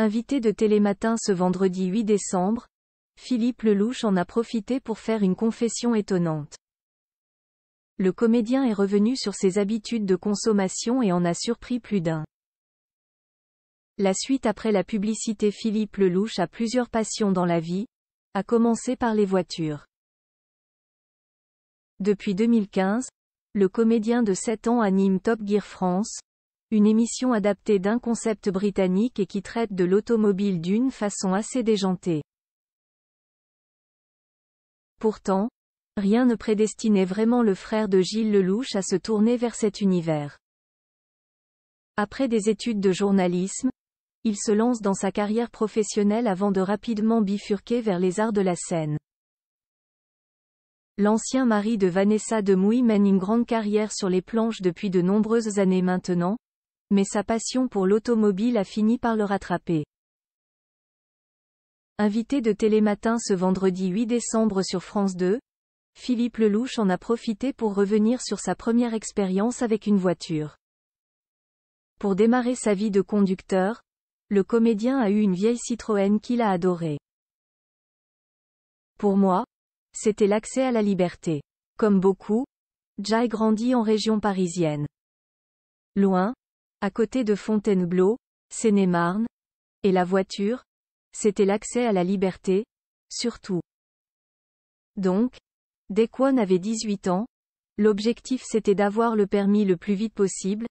Invité de Télématin ce vendredi 8 décembre, Philippe Lelouch en a profité pour faire une confession étonnante. Le comédien est revenu sur ses habitudes de consommation et en a surpris plus d'un. La suite après la publicité Philippe Lelouch a plusieurs passions dans la vie, à commencer par les voitures. Depuis 2015, le comédien de 7 ans anime Top Gear France, une émission adaptée d'un concept britannique et qui traite de l'automobile d'une façon assez déjantée. Pourtant, rien ne prédestinait vraiment le frère de Gilles Lelouch à se tourner vers cet univers. Après des études de journalisme, il se lance dans sa carrière professionnelle avant de rapidement bifurquer vers les arts de la scène. L'ancien mari de Vanessa de Mouy mène une grande carrière sur les planches depuis de nombreuses années maintenant, mais sa passion pour l'automobile a fini par le rattraper. Invité de Télématin ce vendredi 8 décembre sur France 2, Philippe Lelouch en a profité pour revenir sur sa première expérience avec une voiture. Pour démarrer sa vie de conducteur, le comédien a eu une vieille Citroën qu'il a adorée. Pour moi, c'était l'accès à la liberté. Comme beaucoup, Jai grandit en région parisienne. Loin, à côté de Fontainebleau, Seine-et-Marne, et la voiture, c'était l'accès à la liberté, surtout. Donc, dès qu'on avait 18 ans, l'objectif c'était d'avoir le permis le plus vite possible,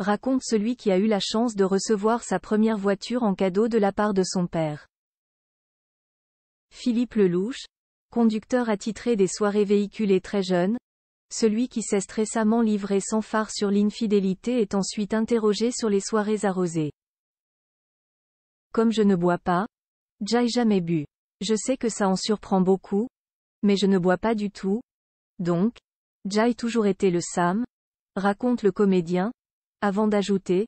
raconte celui qui a eu la chance de recevoir sa première voiture en cadeau de la part de son père. Philippe Lelouch, conducteur attitré des soirées véhiculées très jeunes, celui qui s'est récemment livré sans phare sur l'infidélité est ensuite interrogé sur les soirées arrosées. Comme je ne bois pas, j'ai jamais bu. Je sais que ça en surprend beaucoup, mais je ne bois pas du tout. Donc, j'ai toujours été le Sam, raconte le comédien, avant d'ajouter,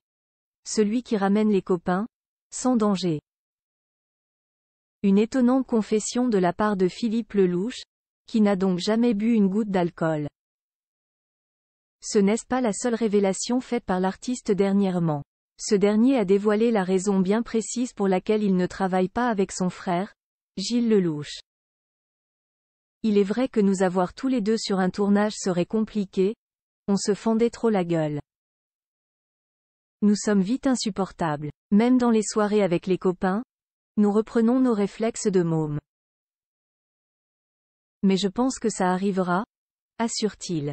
celui qui ramène les copains, sans danger. Une étonnante confession de la part de Philippe Lelouch, qui n'a donc jamais bu une goutte d'alcool. Ce n'est pas la seule révélation faite par l'artiste dernièrement. Ce dernier a dévoilé la raison bien précise pour laquelle il ne travaille pas avec son frère, Gilles Lelouch. Il est vrai que nous avoir tous les deux sur un tournage serait compliqué, on se fendait trop la gueule. Nous sommes vite insupportables. Même dans les soirées avec les copains, nous reprenons nos réflexes de môme. Mais je pense que ça arrivera, assure-t-il.